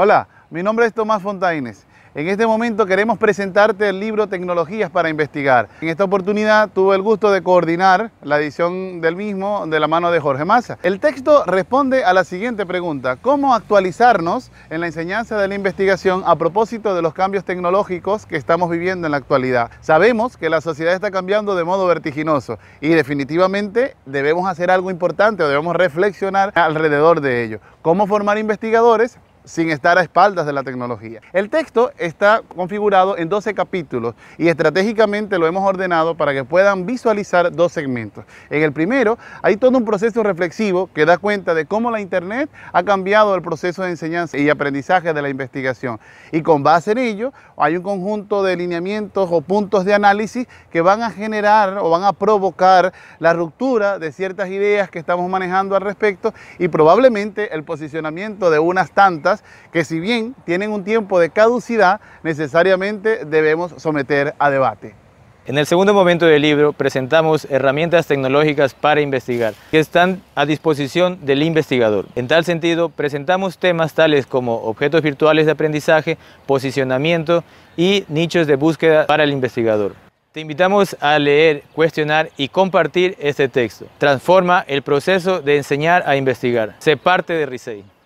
Hola, mi nombre es Tomás Fontaines. En este momento queremos presentarte el libro Tecnologías para Investigar. En esta oportunidad tuve el gusto de coordinar la edición del mismo de la mano de Jorge Massa. El texto responde a la siguiente pregunta, ¿cómo actualizarnos en la enseñanza de la investigación a propósito de los cambios tecnológicos que estamos viviendo en la actualidad? Sabemos que la sociedad está cambiando de modo vertiginoso y definitivamente debemos hacer algo importante o debemos reflexionar alrededor de ello. ¿Cómo formar investigadores sin estar a espaldas de la tecnología. El texto está configurado en 12 capítulos y estratégicamente lo hemos ordenado para que puedan visualizar dos segmentos. En el primero hay todo un proceso reflexivo que da cuenta de cómo la Internet ha cambiado el proceso de enseñanza y aprendizaje de la investigación. Y con base en ello hay un conjunto de lineamientos o puntos de análisis que van a generar o van a provocar la ruptura de ciertas ideas que estamos manejando al respecto y probablemente el posicionamiento de unas tantas que si bien tienen un tiempo de caducidad, necesariamente debemos someter a debate. En el segundo momento del libro presentamos herramientas tecnológicas para investigar que están a disposición del investigador. En tal sentido, presentamos temas tales como objetos virtuales de aprendizaje, posicionamiento y nichos de búsqueda para el investigador. Te invitamos a leer, cuestionar y compartir este texto. Transforma el proceso de enseñar a investigar. Se parte de RISEI.